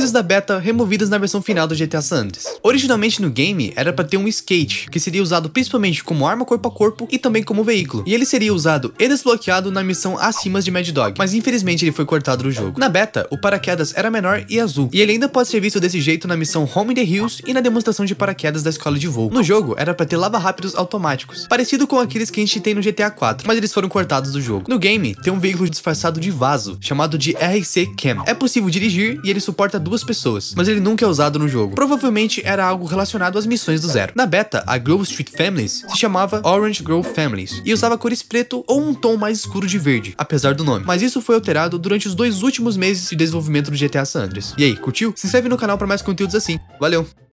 coisas da beta removidas na versão final do GTA San Andreas. Originalmente no game, era para ter um skate, que seria usado principalmente como arma corpo a corpo e também como veículo, e ele seria usado e desbloqueado na missão Acima de Mad Dog, mas infelizmente ele foi cortado do jogo. Na beta, o paraquedas era menor e azul, e ele ainda pode ser visto desse jeito na missão Home in the Hills e na demonstração de paraquedas da escola de voo. No jogo, era para ter lava-rápidos automáticos, parecido com aqueles que a gente tem no GTA 4, mas eles foram cortados do jogo. No game, tem um veículo disfarçado de vaso, chamado de RC Cam. É possível dirigir e ele suporta duas duas pessoas, mas ele nunca é usado no jogo. Provavelmente era algo relacionado às missões do Zero. Na beta, a Grove Street Families se chamava Orange Grove Families e usava cores preto ou um tom mais escuro de verde, apesar do nome. Mas isso foi alterado durante os dois últimos meses de desenvolvimento do GTA San Andreas. E aí, curtiu? Se inscreve no canal para mais conteúdos assim. Valeu!